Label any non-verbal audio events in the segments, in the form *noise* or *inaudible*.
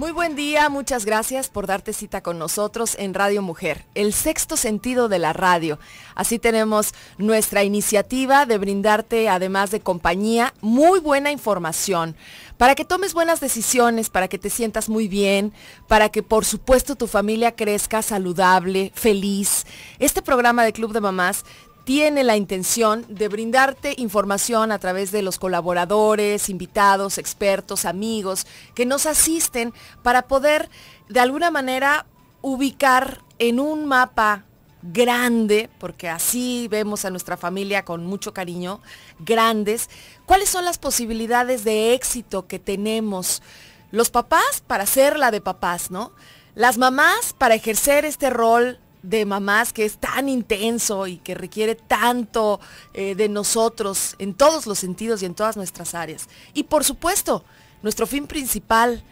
Muy buen día, muchas gracias por darte cita con nosotros en Radio Mujer, el sexto sentido de la radio. Así tenemos nuestra iniciativa de brindarte, además de compañía, muy buena información para que tomes buenas decisiones, para que te sientas muy bien, para que por supuesto tu familia crezca saludable, feliz. Este programa de Club de Mamás tiene la intención de brindarte información a través de los colaboradores, invitados, expertos, amigos que nos asisten para poder de alguna manera ubicar en un mapa grande, porque así vemos a nuestra familia con mucho cariño, grandes, cuáles son las posibilidades de éxito que tenemos los papás para ser la de papás, ¿no? Las mamás para ejercer este rol de mamás que es tan intenso y que requiere tanto eh, de nosotros en todos los sentidos y en todas nuestras áreas. Y por supuesto, nuestro fin principal,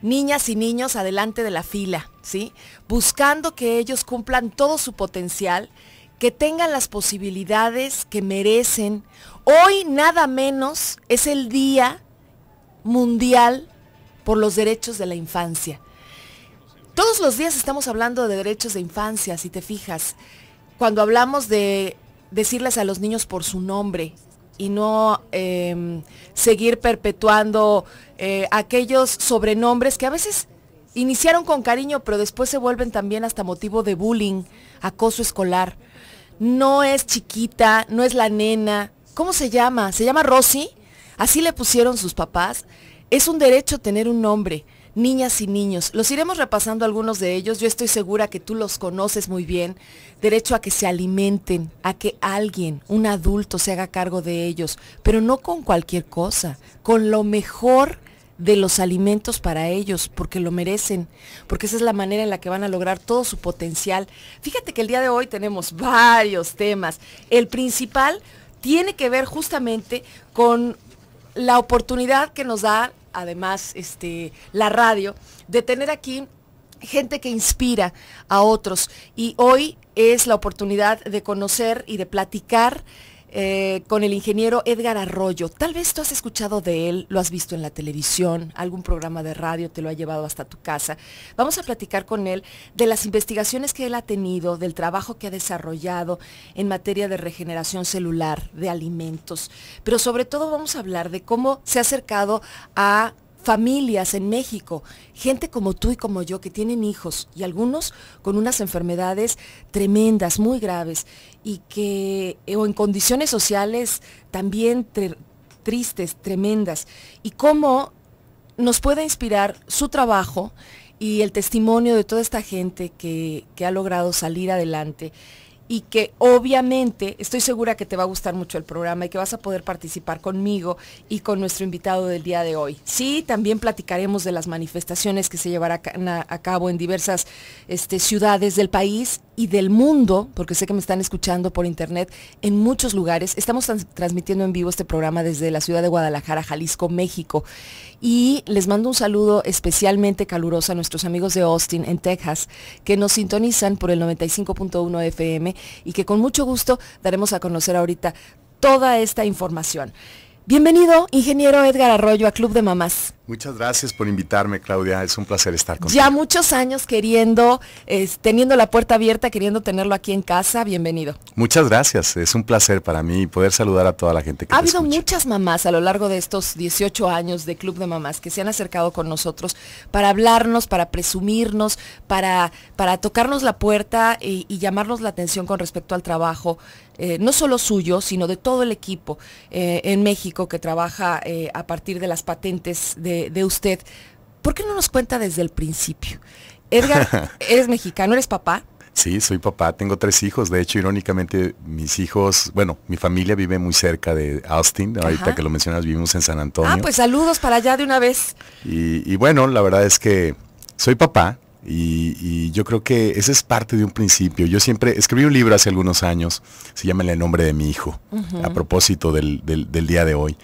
niñas y niños adelante de la fila, ¿sí? Buscando que ellos cumplan todo su potencial, que tengan las posibilidades que merecen. Hoy nada menos es el Día Mundial por los Derechos de la Infancia. Todos los días estamos hablando de derechos de infancia, si te fijas. Cuando hablamos de decirles a los niños por su nombre y no em, seguir perpetuando eh, aquellos sobrenombres que a veces iniciaron con cariño, pero después se vuelven también hasta motivo de bullying, acoso escolar. No es chiquita, no es la nena. ¿Cómo se llama? ¿Se llama Rosy? Así le pusieron sus papás. Es un derecho tener un nombre niñas y niños. Los iremos repasando algunos de ellos. Yo estoy segura que tú los conoces muy bien. Derecho a que se alimenten, a que alguien, un adulto, se haga cargo de ellos, pero no con cualquier cosa, con lo mejor de los alimentos para ellos, porque lo merecen, porque esa es la manera en la que van a lograr todo su potencial. Fíjate que el día de hoy tenemos varios temas. El principal tiene que ver justamente con la oportunidad que nos da además este, la radio, de tener aquí gente que inspira a otros. Y hoy es la oportunidad de conocer y de platicar eh, con el ingeniero Edgar Arroyo. Tal vez tú has escuchado de él, lo has visto en la televisión, algún programa de radio te lo ha llevado hasta tu casa. Vamos a platicar con él de las investigaciones que él ha tenido, del trabajo que ha desarrollado en materia de regeneración celular, de alimentos, pero sobre todo vamos a hablar de cómo se ha acercado a familias en México, gente como tú y como yo que tienen hijos y algunos con unas enfermedades tremendas, muy graves y que eh, o en condiciones sociales también tristes, tremendas. Y cómo nos puede inspirar su trabajo y el testimonio de toda esta gente que, que ha logrado salir adelante y que obviamente estoy segura que te va a gustar mucho el programa y que vas a poder participar conmigo y con nuestro invitado del día de hoy. Sí, también platicaremos de las manifestaciones que se llevarán a, cabo en diversas este, ciudades del país y del mundo, porque sé que me están escuchando por internet en muchos lugares. Estamos transmitiendo en vivo este programa desde la ciudad de Guadalajara, Jalisco, México. Y les mando un saludo especialmente caluroso a nuestros amigos de Austin, en Texas, que nos sintonizan por el 95.1 FM y que con mucho gusto daremos a conocer ahorita toda esta información. Bienvenido, ingeniero Edgar Arroyo, a Club de Mamás. Muchas gracias por invitarme, Claudia. Es un placer estar contigo. Ya muchos años queriendo, teniendo la puerta abierta, queriendo tenerlo aquí en casa. Bienvenido. Muchas gracias. Es un placer para mí poder saludar a toda la gente que Ha habido muchas mamás a lo largo de estos 18 años de Club de Mamás que se han acercado con nosotros para hablarnos, para presumirnos, para, para tocarnos la puerta y, llamarnos la atención con respecto al trabajo eh, no solo suyo, sino de todo el equipo eh, en México que trabaja eh, a partir de las patentes de usted, ¿por qué no nos cuenta desde el principio? Edgar, *laughs* eres mexicano, eres papá. Sí, soy papá, tengo tres hijos. De hecho, irónicamente, mis hijos, bueno, mi familia vive muy cerca de Austin. Ahorita que lo mencionas, vivimos en San Antonio. Ah, pues saludos para allá de una vez. y bueno, la verdad es que soy papá, y, yo creo que ese es parte de un principio. Yo siempre escribí un libro hace algunos años, se llama El nombre de mi hijo, a propósito del, del, día de hoy.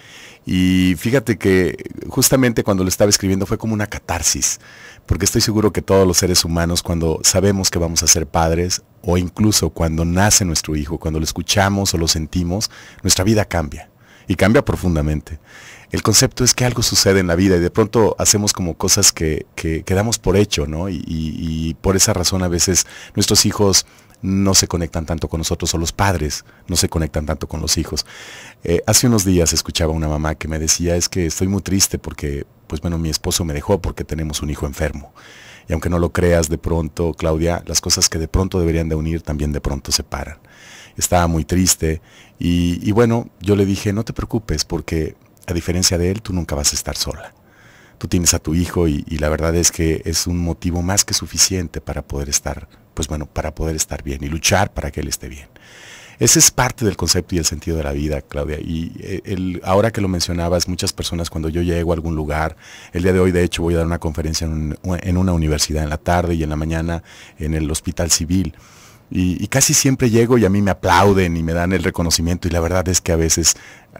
Y fíjate que justamente cuando lo estaba escribiendo fue como una catarsis, porque estoy seguro que todos los seres humanos cuando sabemos que vamos a ser padres o incluso cuando nace nuestro hijo, cuando lo escuchamos o lo sentimos, nuestra vida cambia y cambia profundamente el concepto es que algo sucede en la vida y de pronto hacemos como cosas que, que, damos por hecho, ¿no? Y, por esa razón a veces nuestros hijos no se conectan tanto con nosotros o los padres no se conectan tanto con los hijos. Eh, hace unos días escuchaba una mamá que me decía es que estoy muy triste porque, pues bueno, mi esposo me dejó porque tenemos un hijo enfermo. Y aunque no lo creas de pronto, Claudia, las cosas que de pronto deberían de unir también de pronto se paran. Estaba muy triste y bueno, yo le dije, no te preocupes porque a diferencia de él, tú nunca vas a estar sola. Tú tienes a tu hijo y, la verdad es que es un motivo más que suficiente para poder estar, pues bueno, para poder estar bien y luchar para que él esté bien. Ese es parte del concepto y el sentido de la vida, Claudia. Y eh, ahora que lo mencionabas, muchas personas cuando yo llego a algún lugar, el día de hoy de hecho voy a dar una conferencia en, en una universidad en la tarde y en la mañana en el hospital civil. Y, casi siempre llego y a mí me aplauden y me dan el reconocimiento y la verdad es que a veces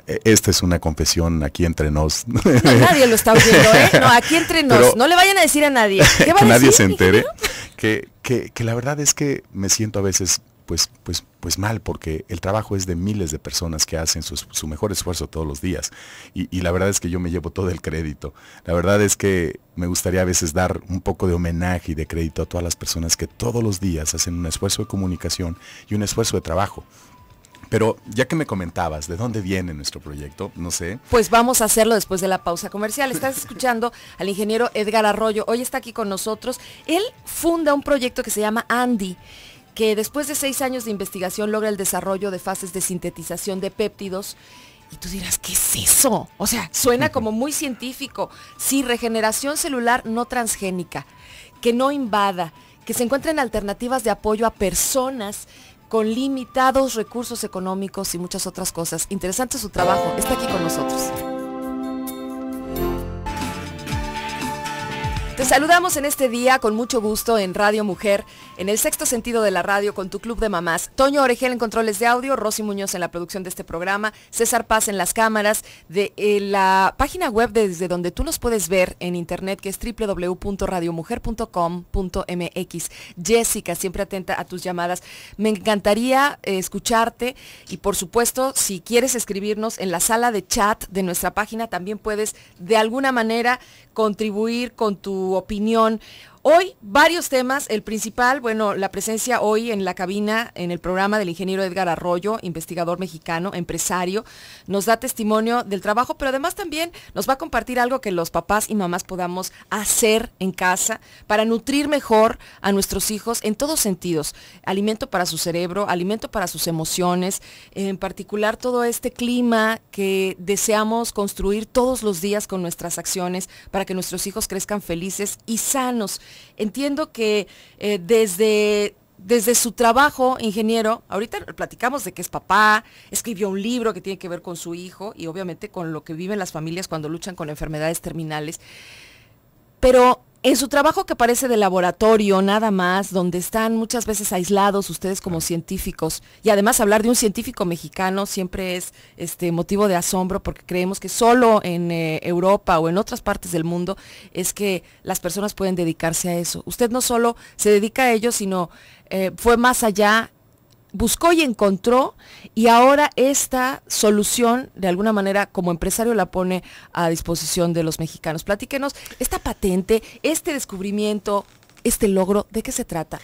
eh, esta es una confesión aquí entre nos. *laughs* nadie lo está oyendo, ¿eh? No, aquí entre nos. no le vayan a decir a nadie. *laughs* que nadie se entere. que, la verdad es que me siento a veces pues, pues, pues, mal, porque el trabajo es de miles de personas que hacen su, mejor esfuerzo todos los días. Y, y, la verdad es que yo me llevo todo el crédito. La verdad es que me gustaría a veces dar un poco de homenaje y de crédito a todas las personas que todos los días hacen un esfuerzo de comunicación y un esfuerzo de trabajo. Pero ya que me comentabas, ¿de dónde viene nuestro proyecto? No sé. Pues vamos a hacerlo después de la pausa comercial. Estás escuchando *laughs* al ingeniero Edgar Arroyo. Hoy está aquí con nosotros. Él funda un proyecto que se llama Andy que después de seis años de investigación logra el desarrollo de fases de sintetización de péptidos. Y tú dirás, ¿qué es eso? O sea, suena como muy científico. Sí, regeneración celular no transgénica, que no invada, que se encuentren alternativas de apoyo a personas con limitados recursos económicos y muchas otras cosas. Interesante su trabajo. Está aquí con nosotros. Te saludamos en este día con mucho gusto en Radio Mujer, en el sexto sentido de la radio con tu club de mamás. Toño Oregel en controles de audio, Rosy Muñoz en la producción de este programa, César Paz en las cámaras, de eh, la página web desde donde tú nos puedes ver en internet que es www.radiomujer.com.mx. Jessica, siempre atenta a tus llamadas. Me encantaría eh, escucharte y por supuesto, si quieres escribirnos en la sala de chat de nuestra página, también puedes de alguna manera contribuir con tu opinión Hoy varios temas, el principal, bueno, la presencia hoy en la cabina, en el programa del ingeniero Edgar Arroyo, investigador mexicano, empresario, nos da testimonio del trabajo, pero además también nos va a compartir algo que los papás y mamás podamos hacer en casa para nutrir mejor a nuestros hijos en todos sentidos, alimento para su cerebro, alimento para sus emociones, en particular todo este clima que deseamos construir todos los días con nuestras acciones para que nuestros hijos crezcan felices y sanos Entiendo que eh, desde desde su trabajo, ingeniero, ahorita platicamos de que es papá, escribió un libro que tiene que ver con su hijo y obviamente con lo que viven las familias cuando luchan con enfermedades terminales, pero en su trabajo que parece de laboratorio, nada más, donde están muchas veces aislados ustedes como científicos, y además hablar de un científico mexicano siempre es este, motivo de asombro porque creemos que solo en eh, Europa o en otras partes del mundo es que las personas pueden dedicarse a eso. Usted no solo se dedica a ello, sino eh, fue más allá buscó y encontró y ahora esta solución de alguna manera como empresario la pone a disposición de los mexicanos. Platíquenos, esta patente, este descubrimiento, este logro, ¿de qué se trata?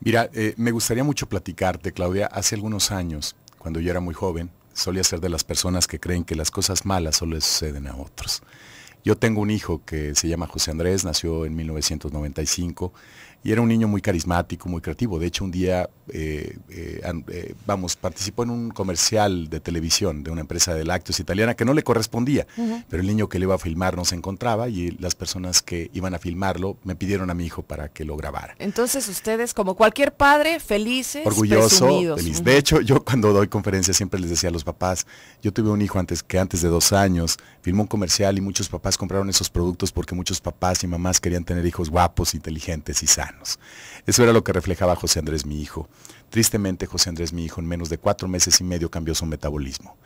Mira, eh, me gustaría mucho platicarte, Claudia, hace algunos años, cuando yo era muy joven, solía ser de las personas que creen que las cosas malas solo suceden a otros. Yo tengo un hijo que se llama José Andrés, nació en 1995 y era un niño muy carismático, muy creativo. De hecho, un día, eh, eh, eh, vamos, participó en un comercial de televisión de una empresa de lácteos italiana que no le correspondía, pero el niño que le iba a filmar no se encontraba y las personas que iban a filmarlo me pidieron a mi hijo para que lo grabara. Entonces ustedes, como cualquier padre, felices, orgulloso, presumidos. De hecho, yo cuando doy conferencias siempre les decía a los papás, yo tuve un hijo antes que antes de dos años, filmó un comercial y muchos papás compraron esos productos porque muchos papás y mamás querían tener hijos guapos, inteligentes y sanos. Eso era lo que reflejaba José Andrés, mi hijo. Tristemente, José Andrés, mi hijo, en menos de cuatro meses y medio cambió su metabolismo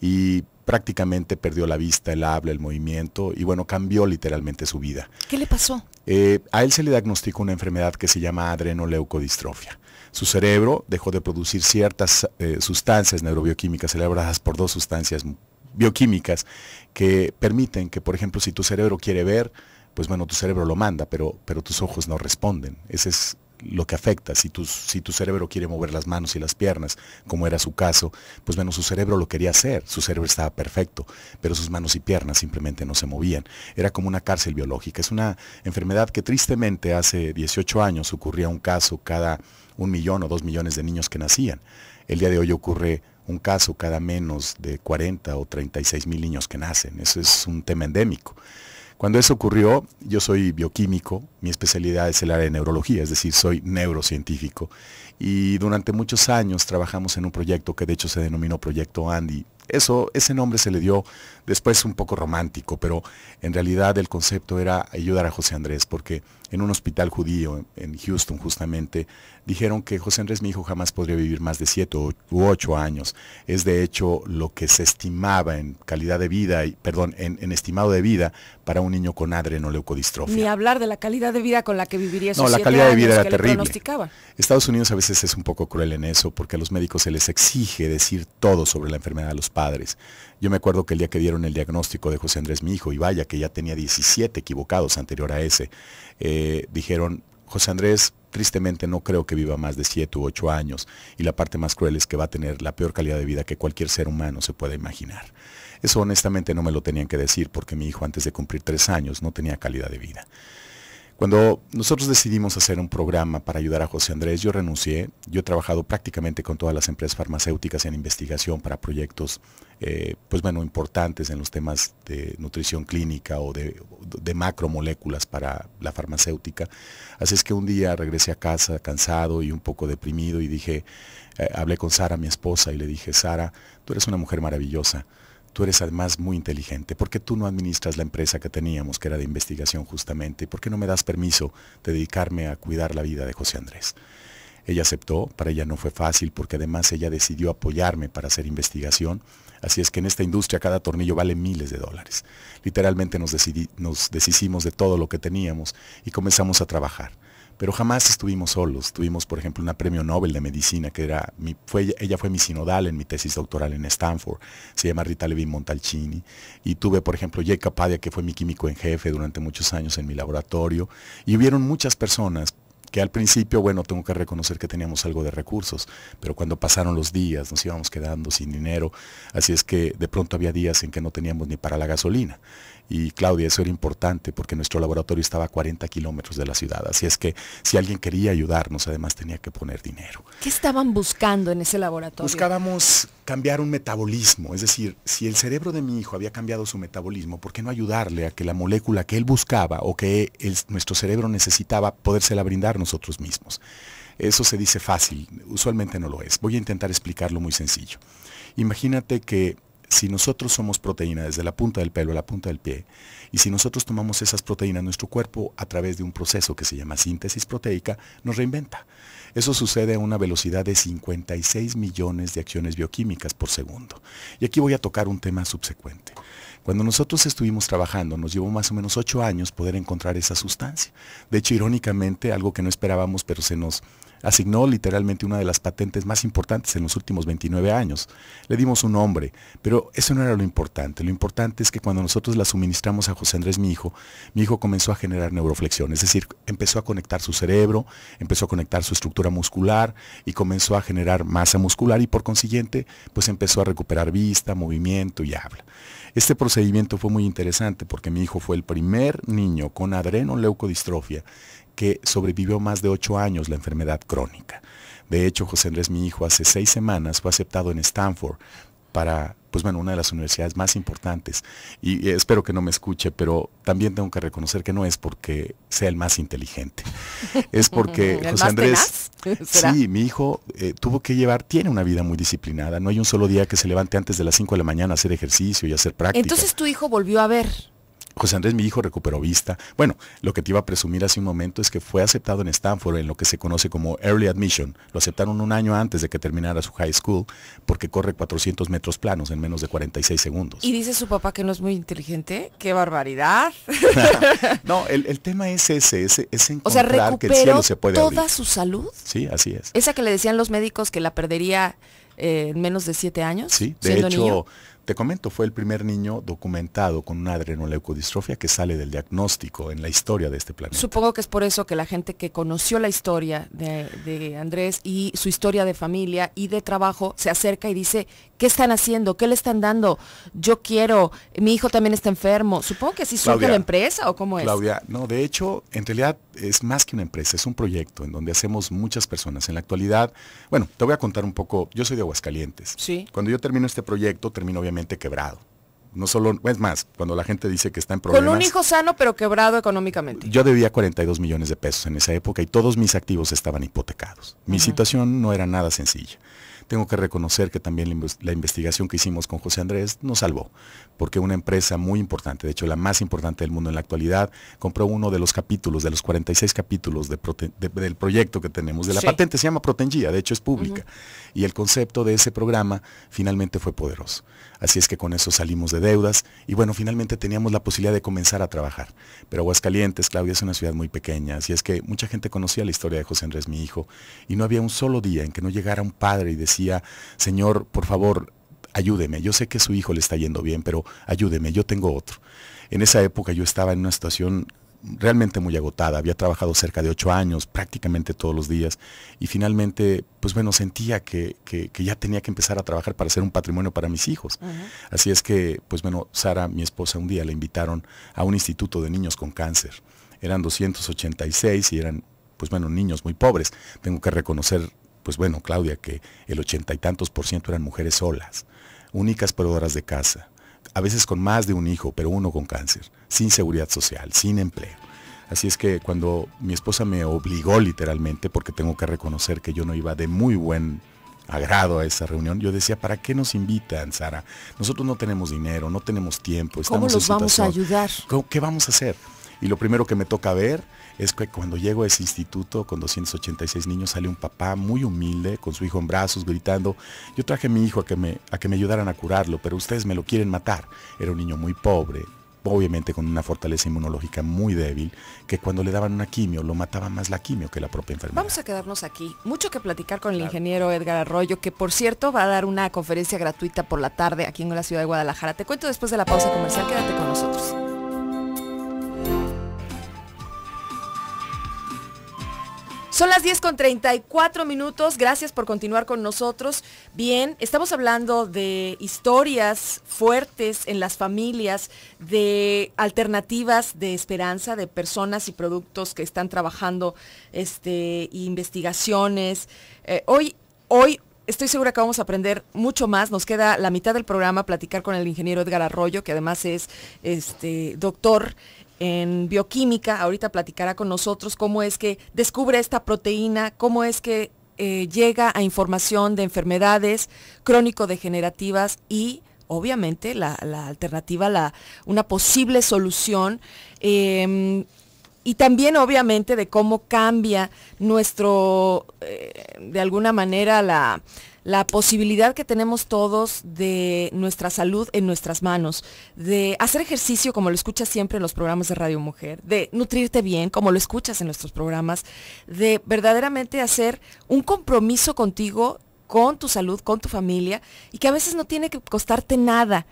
y prácticamente perdió la vista, el habla, el movimiento y bueno, cambió literalmente su vida. ¿Qué le pasó? Eh, a él se le diagnosticó una enfermedad que se llama adrenoleucodistrofia. Su cerebro dejó de producir ciertas eh, sustancias neurobioquímicas celebradas por dos sustancias bioquímicas que permiten que, por ejemplo, si tu cerebro quiere ver, pues bueno, tu cerebro lo manda, pero, pero tus ojos no responden. Ese es lo que afecta. Si tu, si tu cerebro quiere mover las manos y las piernas, como era su caso, pues bueno, su cerebro lo quería hacer, su cerebro estaba perfecto, pero sus manos y piernas simplemente no se movían. Era como una cárcel biológica. Es una enfermedad que tristemente hace 18 años ocurría un caso cada un millón o dos millones de niños que nacían. El día de hoy ocurre un caso cada menos de 40 o 36 mil niños que nacen. Eso es un tema endémico. Cuando eso ocurrió, yo soy bioquímico, mi especialidad es el área de neurología, es decir, soy neurocientífico. Y durante muchos años trabajamos en un proyecto que de hecho se denominó Proyecto Andy, ese nombre se le dio después un poco romántico, pero en realidad el concepto era ayudar a José Andrés, porque en un hospital judío en Houston justamente dijeron que José Andrés, mi hijo, jamás podría vivir más de 7 u 8 años. Es de hecho lo que se estimaba en calidad de vida, y, perdón, en, estimado de vida para un niño con adrenoleucodistrofia. Ni hablar de la calidad de vida con la que viviría esos No, la calidad de vida era terrible. Estados Unidos a veces es un poco cruel en eso, porque a los médicos se les exige decir todo sobre la enfermedad de los padres yo me acuerdo que el día que dieron el diagnóstico de José Andrés, mi hijo, y vaya que ya tenía 17 equivocados anterior a ese, eh, dijeron, José Andrés, tristemente no creo que viva más de 7 u 8 años y la parte más cruel es que va a tener la peor calidad de vida que cualquier ser humano se pueda imaginar. Eso honestamente no me lo tenían que decir porque mi hijo antes de cumplir 3 años no tenía calidad de vida. Cuando nosotros decidimos hacer un programa para ayudar a José Andrés, yo renuncié. Yo he trabajado prácticamente con todas las empresas farmacéuticas en investigación para proyectos, eh, pues bueno, importantes en los temas de nutrición clínica o de, macromoléculas para la farmacéutica. Así es que un día regresé a casa cansado y un poco deprimido y dije, eh, hablé con Sara, mi esposa, y le dije, Sara, tú eres una mujer maravillosa tú eres además muy inteligente, ¿por qué tú no administras la empresa que teníamos, que era de investigación justamente? ¿Por qué no me das permiso de dedicarme a cuidar la vida de José Andrés? Ella aceptó, para ella no fue fácil porque además ella decidió apoyarme para hacer investigación. Así es que en esta industria cada tornillo vale miles de dólares. Literalmente nos, nos deshicimos de todo lo que teníamos y comenzamos a trabajar pero jamás estuvimos solos. Tuvimos, por ejemplo, una premio Nobel de medicina, que era fue, ella fue mi sinodal en mi tesis doctoral en Stanford, se llama Rita Levin Montalcini, y tuve, por ejemplo, Jake Capadia, que fue mi químico en jefe durante muchos años en mi laboratorio, y hubieron muchas personas que al principio, bueno, tengo que reconocer que teníamos algo de recursos, pero cuando pasaron los días nos íbamos quedando sin dinero, así es que de pronto había días en que no teníamos ni para la gasolina. Y Claudia, eso era importante porque nuestro laboratorio estaba a 40 kilómetros de la ciudad. Así es que si alguien quería ayudarnos, además tenía que poner dinero. ¿Qué estaban buscando en ese laboratorio? Buscábamos cambiar un metabolismo. Es decir, si el cerebro de mi hijo había cambiado su metabolismo, ¿por qué no ayudarle a que la molécula que él buscaba o que nuestro cerebro necesitaba, podérsela brindar nosotros mismos? Eso se dice fácil, usualmente no lo es. Voy a intentar explicarlo muy sencillo. Imagínate que si nosotros somos proteína desde la punta del pelo a la punta del pie, y si nosotros tomamos esas proteínas, nuestro cuerpo a través de un proceso que se llama síntesis proteica, nos reinventa. Eso sucede a una velocidad de 56 millones de acciones bioquímicas por segundo. Y aquí voy a tocar un tema subsecuente. Cuando nosotros estuvimos trabajando, nos llevó más o menos ocho años poder encontrar esa sustancia. De hecho, irónicamente, algo que no esperábamos, pero se nos, asignó literalmente una de las patentes más importantes en los últimos 29 años. Le dimos un nombre, pero eso no era lo importante. Lo importante es que cuando nosotros la suministramos a José Andrés, mi hijo, mi hijo comenzó a generar neuroflexión, es decir, empezó a conectar su cerebro, empezó a conectar su estructura muscular y comenzó a generar masa muscular y por consiguiente, pues empezó a recuperar vista, movimiento y habla. Este procedimiento fue muy interesante porque mi hijo fue el primer niño con adrenoleucodistrofia que sobrevivió más de ocho años la enfermedad crónica. De hecho, José Andrés, mi hijo, hace seis semanas fue aceptado en Stanford para, pues bueno, una de las universidades más importantes. Y espero que no me escuche, pero también tengo que reconocer que no es porque sea el más inteligente. Es porque *laughs* José Andrés... *laughs* Sí, mi hijo eh, tuvo que llevar, tiene una vida muy disciplinada. No hay un solo día que se levante antes de las cinco de la mañana a hacer ejercicio y hacer práctica. Entonces tu hijo volvió a ver José Andrés, mi hijo, recuperó vista. Bueno, lo que te iba a presumir hace un momento es que fue aceptado en Stanford en lo que se conoce como Early Admission. Lo aceptaron un año antes de que terminara su high school porque corre 400 metros planos en menos de 46 segundos. Y dice su papá que no es muy inteligente. ¡Qué barbaridad! *laughs* no, el, tema es ese, es, encontrar que el cielo se puede toda su salud? Sí, así es. Esa que le decían los médicos que la perdería eh, en menos de siete años. Sí, de hecho, te comento, fue el primer niño documentado con una adrenoleucodistrofia que sale del diagnóstico en la historia de este planeta. Supongo que es por eso que la gente que conoció la historia de, de Andrés y su historia de familia y de trabajo se acerca y dice, ¿Qué están haciendo? ¿Qué le están dando? Yo quiero, mi hijo también está enfermo. Supongo que así surge la empresa o cómo es. Claudia, no, de hecho, en realidad es más que una empresa, es un proyecto en donde hacemos muchas personas. En la actualidad, bueno, te voy a contar un poco, yo soy de Aguascalientes. Sí. Cuando yo termino este proyecto, termino obviamente quebrado. No solo, es más, cuando la gente dice que está en problemas. Con un hijo sano pero quebrado económicamente. Yo debía 42 millones de pesos en esa época y todos mis activos estaban hipotecados. Mi situación no era nada sencilla. Tengo que reconocer que también la investigación que hicimos con José Andrés nos salvó, porque una empresa muy importante, de hecho la más importante del mundo en la actualidad, compró uno de los capítulos, de los 46 capítulos del proyecto que tenemos, de la patente, se llama Protengía, de hecho es pública, y el concepto de ese programa finalmente fue poderoso. Así es que con eso salimos de deudas y bueno, finalmente teníamos la posibilidad de comenzar a trabajar. Pero Aguascalientes, Claudia, es una ciudad muy pequeña, así es que mucha gente conocía la historia de José Andrés, mi hijo, y no había un solo día en que no llegara un padre y decía, Señor, por favor, ayúdeme, yo sé que su hijo le está yendo bien, pero ayúdeme, yo tengo otro. En esa época yo estaba en una situación realmente muy agotada, había trabajado cerca de ocho años, prácticamente todos los días, y finalmente, pues bueno, sentía que, ya tenía que empezar a trabajar para hacer un patrimonio para mis hijos. Así es que, pues bueno, Sara, mi esposa, un día la invitaron a un instituto de niños con cáncer. Eran 286 y eran, pues bueno, niños muy pobres. Tengo que reconocer, pues bueno, Claudia, que el ochenta y tantos por ciento eran mujeres solas, únicas proveedoras de casa a veces con más de un hijo, pero uno con cáncer, sin seguridad social, sin empleo. Así es que cuando mi esposa me obligó literalmente, porque tengo que reconocer que yo no iba de muy buen agrado a esa reunión, yo decía, ¿para qué nos invitan, Sara? Nosotros no tenemos dinero, no tenemos tiempo, estamos ¿Cómo los vamos a ayudar? ¿Qué vamos a hacer? Y lo primero que me toca ver es que cuando llego a ese instituto con 286 niños sale un papá muy humilde con su hijo en brazos gritando, yo traje a mi hijo a que me, a que me ayudaran a curarlo, pero ustedes me lo quieren matar. Era un niño muy pobre, obviamente con una fortaleza inmunológica muy débil, que cuando le daban una quimio lo mataba más la quimio que la propia enfermedad. Vamos a quedarnos aquí. Mucho que platicar con el ingeniero Edgar Arroyo, que por cierto va a dar una conferencia gratuita por la tarde aquí en la ciudad de Guadalajara. Te cuento después de la pausa comercial, quédate con nosotros. Son las 10 con 34 minutos. Gracias por continuar con nosotros. Bien, estamos hablando de historias fuertes en las familias, de alternativas de esperanza, de personas y productos que están trabajando, este, investigaciones. Eh, hoy, hoy estoy segura que vamos a aprender mucho más. Nos queda la mitad del programa platicar con el ingeniero Edgar Arroyo, que además es este, doctor en bioquímica. Ahorita platicará con nosotros cómo es que descubre esta proteína, cómo es que eh, llega a información de enfermedades crónico-degenerativas y obviamente la, alternativa, la, una posible solución. Em, y también obviamente de cómo cambia nuestro, eh, de alguna manera, la, la posibilidad que tenemos todos de nuestra salud en nuestras manos, de hacer ejercicio como lo escuchas siempre en los programas de Radio Mujer, de nutrirte bien como lo escuchas en nuestros programas, de verdaderamente hacer un compromiso contigo, con tu salud, con tu familia, y que a veces no tiene que costarte nada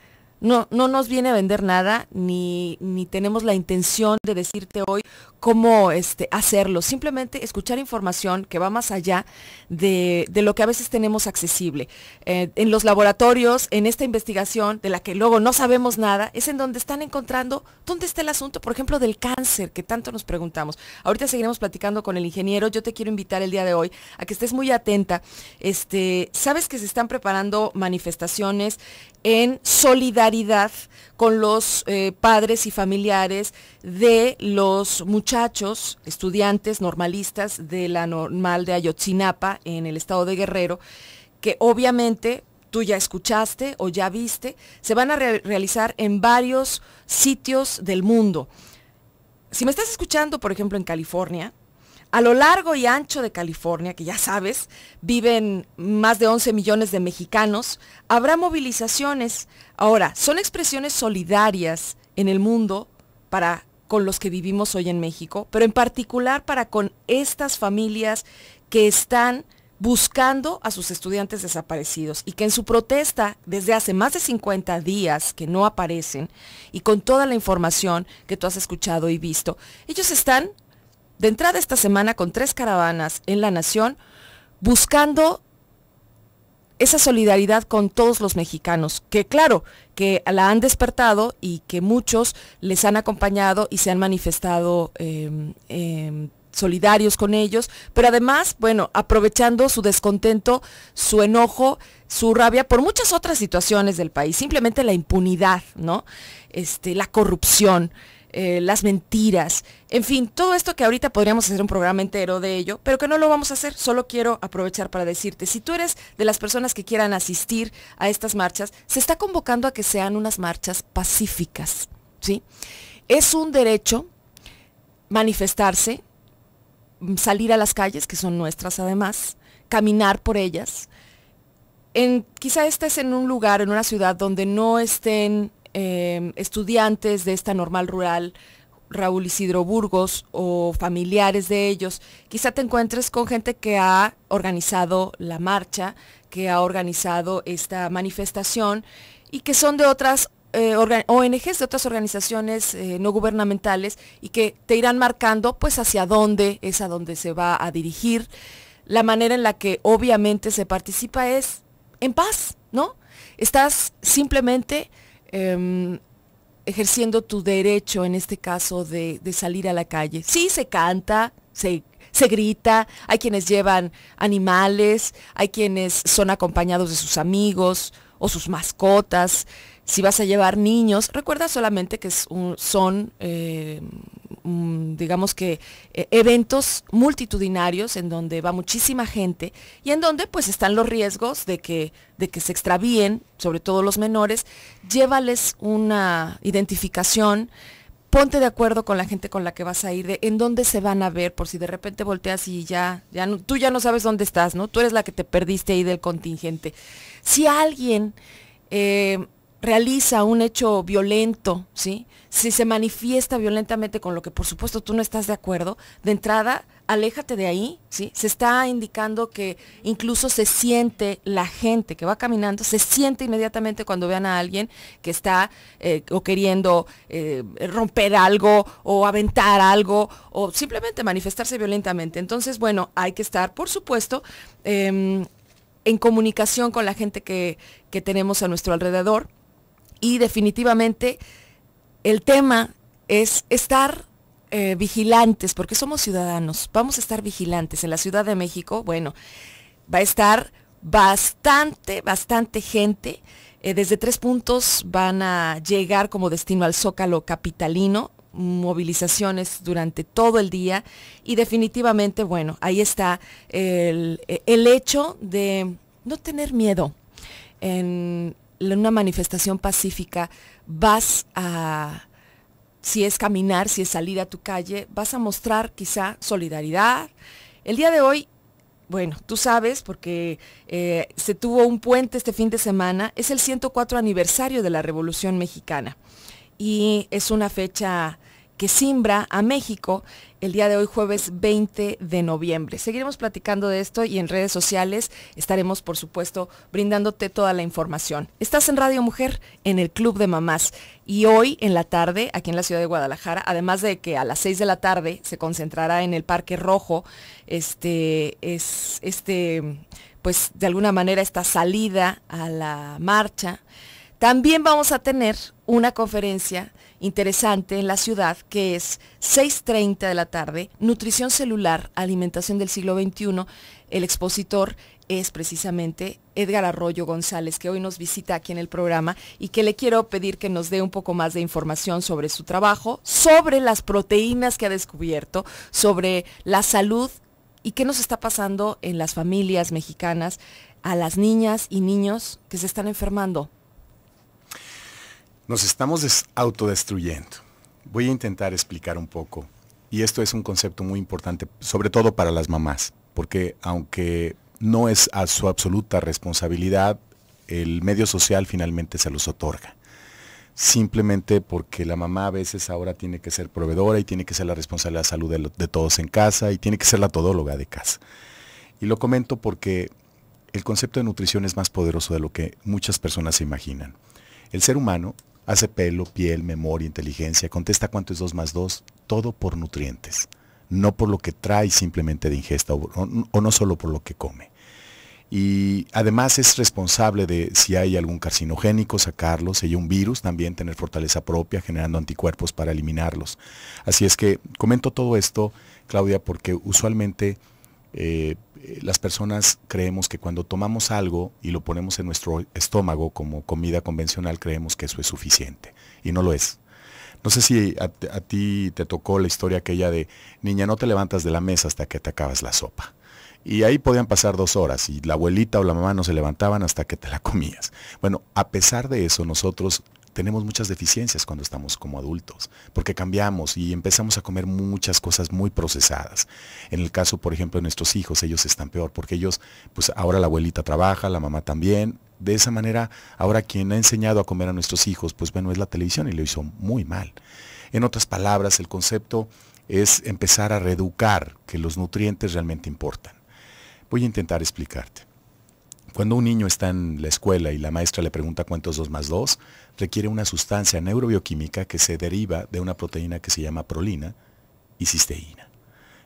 no, nos viene a vender nada, ni, tenemos la intención de decirte hoy cómo este, hacerlo. Simplemente escuchar información que va más allá de, lo que a veces tenemos accesible. Eh, en los laboratorios, en esta investigación de la que luego no sabemos nada, es en donde están encontrando dónde está el asunto, por ejemplo, del cáncer, que tanto nos preguntamos. Ahorita seguiremos platicando con el ingeniero. Yo te quiero invitar el día de hoy a que estés muy atenta. Este, sabes que se están preparando manifestaciones en solidaridad con los eh, padres y familiares de los muchachos, estudiantes normalistas de la normal de Ayotzinapa en el estado de Guerrero, que obviamente tú ya escuchaste o ya viste, se van a realizar en varios sitios del mundo. Si me estás escuchando, por ejemplo, en California, a lo largo y ancho de California, que ya sabes, viven más de 11 millones de mexicanos, habrá movilizaciones. Ahora, son expresiones solidarias en el mundo para con los que vivimos hoy en México, pero en particular para con estas familias que están buscando a sus estudiantes desaparecidos y que en su protesta desde hace más de 50 días que no aparecen y con toda la información que tú has escuchado y visto, ellos están de entrada esta semana con tres caravanas en la nación buscando esa solidaridad con todos los mexicanos, que claro, que la han despertado y que muchos les han acompañado y se han manifestado em, em, solidarios con ellos, pero además, bueno, aprovechando su descontento, su enojo, su rabia por muchas otras situaciones del país, simplemente la impunidad, ¿no? Este, la corrupción, eh, las mentiras, en fin, todo esto que ahorita podríamos hacer un programa entero de ello, pero que no lo vamos a hacer, solo quiero aprovechar para decirte, si tú eres de las personas que quieran asistir a estas marchas, se está convocando a que sean unas marchas pacíficas, ¿sí? Es un derecho manifestarse, salir a las calles, que son nuestras además, caminar por ellas. En, quizá estés en un lugar, en una ciudad donde no estén Em, estudiantes de esta normal rural, Raúl Isidro Burgos o familiares de ellos, quizá te encuentres con gente que ha organizado la marcha, que ha organizado esta manifestación y que son de otras eh, ONGs, de otras organizaciones eh, no gubernamentales y que te irán marcando pues hacia dónde es a dónde se va a dirigir. La manera en la que obviamente se participa es en paz, ¿no? Estás simplemente Em, ejerciendo tu derecho, en este caso, de, salir a la calle. Sí, se canta, se grita, hay quienes llevan animales, hay quienes son acompañados de sus amigos o sus mascotas. Si vas a llevar niños, recuerda solamente que son, eh, mm, digamos que, eh, eventos multitudinarios en donde va muchísima gente y en donde pues están los riesgos de que, de que se extravíen, sobre todo los menores. Llévales una identificación, ponte de acuerdo con la gente con la que vas a ir, de en dónde se van a ver, por si de repente volteas y ya, ya tú ya no sabes dónde estás, ¿no? Tú eres la que te perdiste ahí del contingente. Si alguien eh, realiza un hecho violento, ¿sí? Si se manifiesta violentamente con lo que por supuesto tú no estás de acuerdo, de entrada, aléjate de ahí, ¿sí? Se está indicando que incluso se siente la gente que va caminando, se siente inmediatamente cuando vean a alguien que está eh, o queriendo eh, romper algo o aventar algo o simplemente manifestarse violentamente. Entonces, bueno, hay que estar, por supuesto, em, en comunicación con la gente que, que tenemos a nuestro alrededor y definitivamente el tema es estar eh, vigilantes, porque somos ciudadanos, vamos a estar vigilantes. En la Ciudad de México, bueno, va a estar bastante, bastante gente. Eh, desde tres puntos van a llegar como destino al Zócalo Capitalino, movilizaciones durante todo el día y definitivamente, bueno, ahí está el, el hecho de no tener miedo. En, una manifestación pacífica vas a, si es caminar, si es salir a tu calle, vas a mostrar quizá solidaridad. El día de hoy, bueno, tú sabes, porque eh, se tuvo un puente este fin de semana, es el 104 aniversario de la Revolución Mexicana y es una fecha que simbra a México el día de hoy, jueves 20 de noviembre. Seguiremos platicando de esto y en redes sociales estaremos, por supuesto, brindándote toda la información. Estás en Radio Mujer, en el Club de Mamás. Y hoy en la tarde, aquí en la ciudad de Guadalajara, además de que a las 6 de la tarde se concentrará en el Parque Rojo, este, es, este, pues de alguna manera esta salida a la marcha, también vamos a tener una conferencia interesante en la ciudad, que es 6.30 de la tarde, Nutrición Celular, Alimentación del Siglo XXI. El expositor es precisamente Edgar Arroyo González, que hoy nos visita aquí en el programa y que le quiero pedir que nos dé un poco más de información sobre su trabajo, sobre las proteínas que ha descubierto, sobre la salud y qué nos está pasando en las familias mexicanas, a las niñas y niños que se están enfermando nos estamos autodestruyendo. Voy a intentar explicar un poco. Y esto es un concepto muy importante, sobre todo para las mamás, porque aunque no es a su absoluta responsabilidad, el medio social finalmente se los otorga. Simplemente porque la mamá a veces ahora tiene que ser proveedora y tiene que ser la responsable de la salud de, todos en casa y tiene que ser la todóloga de casa. Y lo comento porque el concepto de nutrición es más poderoso de lo que muchas personas se imaginan. El ser humano Hace pelo, piel, memoria, inteligencia, contesta cuánto es 2 más 2, todo por nutrientes, no por lo que trae simplemente de ingesta o, no solo por lo que come y además es responsable de si hay algún carcinogénico, sacarlo, si hay un virus, también tener fortaleza propia, generando anticuerpos para eliminarlos. Así es que comento todo esto, Claudia, porque usualmente eh, eh, las personas creemos que cuando tomamos algo y lo ponemos en nuestro estómago como comida convencional, creemos que eso es suficiente. Y no lo es. No sé si a, ti te tocó la historia aquella de, niña, no te levantas de la mesa hasta que te acabas la sopa. Y ahí podían pasar dos horas y la abuelita o la mamá no se levantaban hasta que te la comías. Bueno, a pesar de eso, nosotros tenemos muchas deficiencias cuando estamos como adultos, porque cambiamos y empezamos a comer muchas cosas muy procesadas. En el caso, por ejemplo, de nuestros hijos, ellos están peor, porque ellos, pues ahora la abuelita trabaja, la mamá también. De esa manera, ahora quien ha enseñado a comer a nuestros hijos, pues bueno, es la televisión y lo hizo muy mal. En otras palabras, el concepto es empezar a reeducar que los nutrientes realmente importan. Voy a intentar explicarte. Cuando un niño está en la escuela y la maestra le pregunta cuántos dos más dos, requiere una sustancia neurobioquímica que se deriva de una proteína que se llama prolina y cisteína.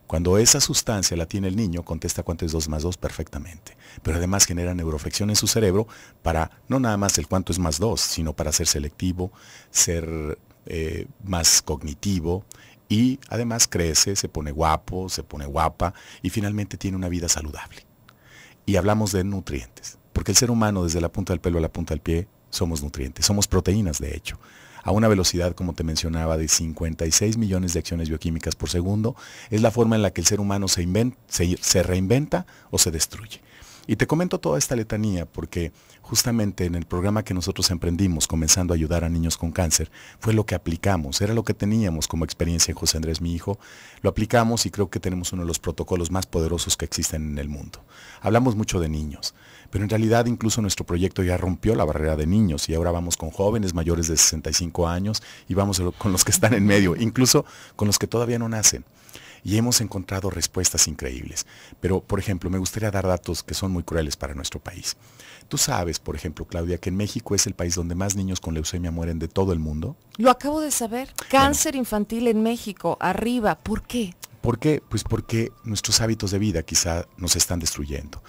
Cuando esa sustancia la tiene el niño, contesta cuánto es 2 más 2 perfectamente. Pero además genera neuroflexión en su cerebro para no nada más el cuánto es más 2, sino para ser selectivo, ser eh, más cognitivo y además crece, se pone guapo, se pone guapa y finalmente tiene una vida saludable. Y hablamos de nutrientes, porque el ser humano desde la punta del pelo a la punta del pie somos nutrientes, somos proteínas de hecho, a una velocidad, como te mencionaba, de 56 millones de acciones bioquímicas por segundo, es la forma en la que el ser humano se, reinventa o se destruye. Y te comento toda esta letanía porque justamente en el programa que nosotros emprendimos, comenzando a ayudar a niños con cáncer, fue lo que aplicamos, era lo que teníamos como experiencia en José Andrés, mi hijo, lo aplicamos y creo que tenemos uno de los protocolos más poderosos que existen en el mundo. Hablamos mucho de niños, pero en realidad incluso nuestro proyecto ya rompió la barrera de niños y ahora vamos con jóvenes mayores de 65 años y vamos con los que están en medio, incluso con los que todavía no nacen. Y hemos encontrado respuestas increíbles. Pero, por ejemplo, me gustaría dar datos que son muy crueles para nuestro país. Tú sabes, por ejemplo, Claudia, que en México es el país donde más niños con leucemia mueren de todo el mundo. Lo acabo de saber. Cáncer infantil en México, arriba. ¿Por qué? ¿Por qué? Pues porque nuestros hábitos de vida quizá nos están destruyendo.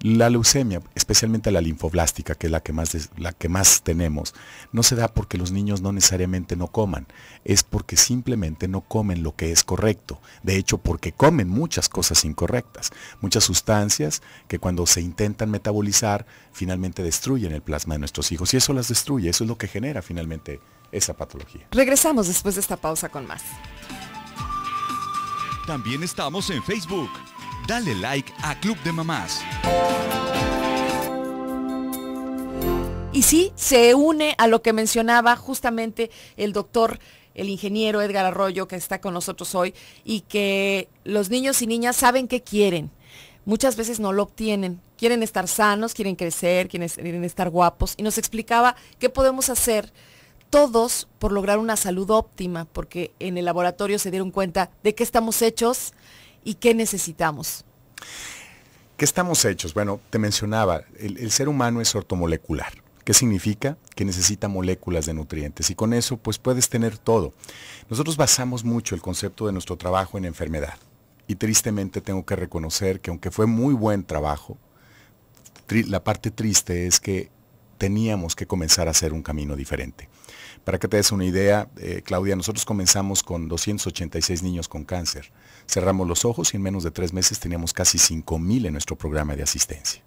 La leucemia, especialmente la linfoblástica, que es la que, más la que más tenemos, no se da porque los niños no necesariamente no coman, es porque simplemente no comen lo que es correcto. De hecho, porque comen muchas cosas incorrectas, muchas sustancias que cuando se intentan metabolizar, finalmente destruyen el plasma de nuestros hijos. Y eso las destruye, eso es lo que genera finalmente esa patología. Regresamos después de esta pausa con más. También estamos en Facebook. Dale like a Club de Mamás. Y sí, se une a lo que mencionaba justamente el doctor, el ingeniero Edgar Arroyo, que está con nosotros hoy, y que los niños y niñas saben qué quieren. Muchas veces no lo obtienen. Quieren estar sanos, quieren crecer, quieren, estar guapos. Y nos explicaba qué podemos hacer todos por lograr una salud óptima, porque en el laboratorio se dieron cuenta de qué estamos hechos y qué necesitamos? ¿Qué estamos hechos? Bueno, te mencionaba, el, ser humano es ortomolecular. ¿Qué significa? Que necesita moléculas de nutrientes y con eso pues puedes tener todo. Nosotros basamos mucho el concepto de nuestro trabajo en enfermedad y tristemente tengo que reconocer que aunque fue muy buen trabajo, la parte triste es que teníamos que comenzar a hacer un camino diferente. Para que te des una idea, eh, Claudia, nosotros comenzamos con 286 niños con cáncer. Cerramos los ojos y en menos de tres meses teníamos casi 5.000 en nuestro programa de asistencia.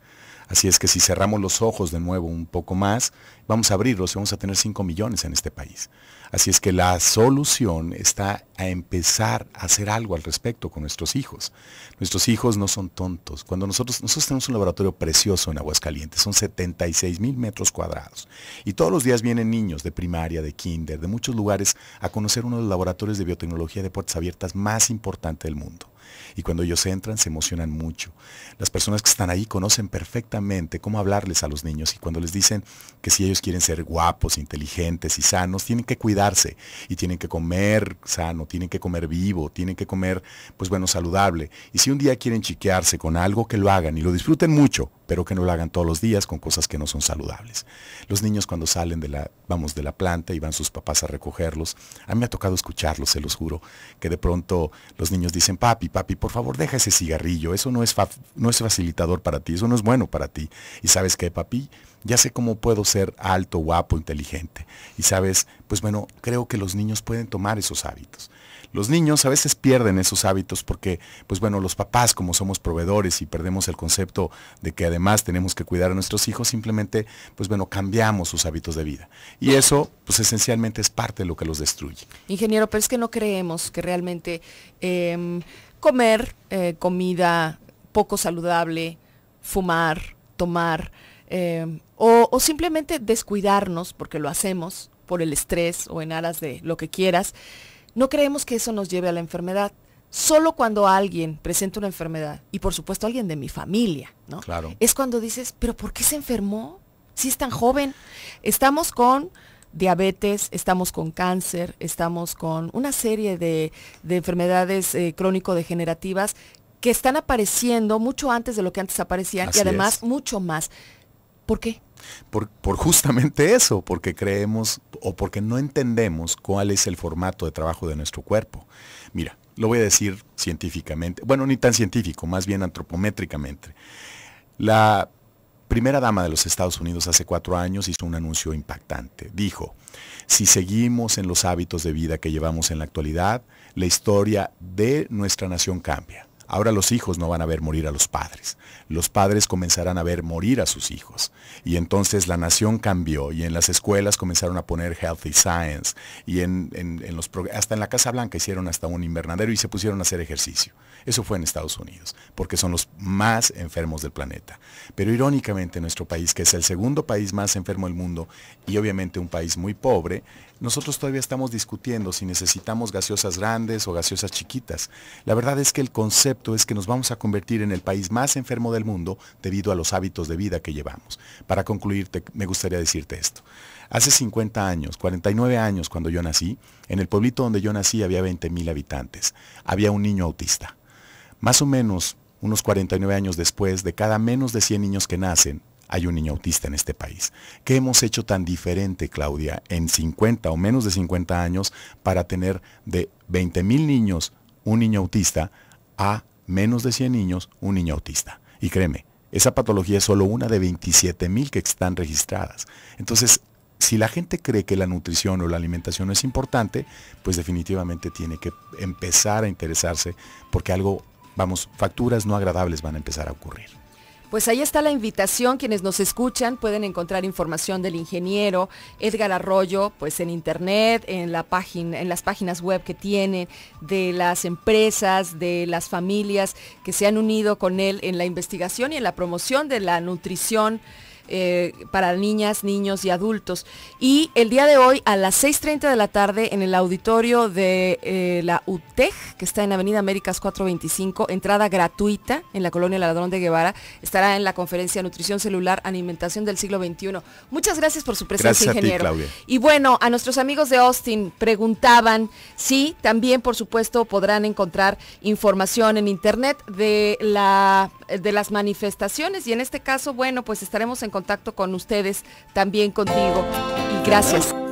Así es que si cerramos los ojos de nuevo un poco más vamos a abrirlos y vamos a tener 5 millones en este país. Así es que la solución está a empezar a hacer algo al respecto con nuestros hijos. Nuestros hijos no son tontos. Cuando nosotros, nosotros tenemos un laboratorio precioso en Aguascalientes, son 76 mil metros cuadrados. Y todos los días vienen niños de primaria, de kinder, de muchos lugares a conocer uno de los laboratorios de biotecnología de puertas abiertas más importante del mundo. Y cuando ellos entran se emocionan mucho. Las personas que están ahí conocen perfectamente cómo hablarles a los niños y cuando les dicen que si ellos quieren ser guapos, inteligentes y sanos, tienen que cuidarse y tienen que comer sano, tienen que comer vivo, tienen que comer, pues bueno, saludable. Y si un día quieren chiquearse con algo, que lo hagan y lo disfruten mucho, pero que no lo hagan todos los días con cosas que no son saludables. Los niños cuando salen de la, vamos, de la planta y van sus papás a recogerlos, a mí me ha tocado escucharlos, se los juro, que de pronto los niños dicen, papi, papi, por favor deja ese cigarrillo, eso no es, no es facilitador para ti, eso no es bueno para ti. Y sabes qué, papi, ya sé cómo puedo ser alto, guapo, inteligente. Y sabes, pues bueno, creo que los niños pueden tomar esos hábitos. Los niños a veces pierden esos hábitos porque, pues bueno, los papás como somos proveedores y perdemos el concepto de que además tenemos que cuidar a nuestros hijos, simplemente, pues bueno, cambiamos sus hábitos de vida. Y eso, pues esencialmente es parte de lo que los destruye. Ingeniero, pero es que no creemos que realmente em, comer eh, comida poco saludable, fumar, tomar, em, o simplemente descuidarnos, porque lo hacemos, por el estrés o en aras de lo que quieras, no creemos que eso nos lleve a la enfermedad. Solo cuando alguien presenta una enfermedad, y por supuesto alguien de mi familia, ¿no? Claro. Es cuando dices, pero ¿por qué se enfermó? Si es tan joven. Estamos con diabetes, estamos con cáncer, estamos con una serie de, de enfermedades eh, crónico-degenerativas que están apareciendo mucho antes de lo que antes aparecían y además mucho más. ¿Por qué? Por, justamente eso, porque creemos o porque no entendemos cuál es el formato de trabajo de nuestro cuerpo. Mira, lo voy a decir científicamente, bueno, ni tan científico, más bien antropométricamente. La primera dama de los Estados Unidos hace cuatro años hizo un anuncio impactante. Dijo, si seguimos en los hábitos de vida que llevamos en la actualidad, la historia de nuestra nación cambia. Ahora los hijos no van a ver morir a los padres. Los padres comenzarán a ver morir a sus hijos. Y entonces la nación cambió y en las escuelas comenzaron a poner healthy science y en, los hasta en la Casa Blanca hicieron hasta un invernadero y se pusieron a hacer ejercicio. Eso fue en Estados Unidos, porque son los más enfermos del planeta. Pero irónicamente nuestro país, que es el segundo país más enfermo del mundo y obviamente un país muy pobre, nosotros todavía estamos discutiendo si necesitamos gaseosas grandes o gaseosas chiquitas. La verdad es que el concepto es que nos vamos a convertir en el país más enfermo del mundo debido a los hábitos de vida que llevamos. Para concluir, me gustaría decirte esto. Hace 50 años, 49 años cuando yo nací, en el pueblito donde yo nací había 20.000 habitantes. Había un niño autista. Más o menos, unos 49 años después, de cada menos de 100 niños que nacen, hay un niño autista en este país. ¿Qué hemos hecho tan diferente, Claudia, en 50 o menos de 50 años para tener de 20.000 niños un niño autista a menos de 100 niños un niño autista. Y créeme, esa patología es solo una de 27.000 que están registradas. Entonces, si la gente cree que la nutrición o la alimentación es importante, pues definitivamente tiene que empezar a interesarse porque algo, vamos, facturas no agradables van a empezar a ocurrir. Pues ahí está la invitación, quienes nos escuchan pueden encontrar información del ingeniero Edgar Arroyo, pues en internet, en la página, en las páginas web que tiene, de las empresas, de las familias que se han unido con él en la investigación y en la promoción de la nutrición eh, para niñas, niños y adultos. Y el día de hoy a las 6.30 de la tarde en el auditorio de eh, la UTEG, que está en Avenida Américas 425, entrada gratuita en la colonia Ladrón de Guevara, estará en la conferencia Nutrición Celular, Alimentación del Siglo XXI. Muchas gracias por su presencia, gracias ingeniero. A ti, y bueno, a nuestros amigos de Austin preguntaban si también, por supuesto, podrán encontrar información en internet de, la, de las manifestaciones y en este caso, bueno, pues estaremos en contacto con ustedes, también contigo. Y gracias.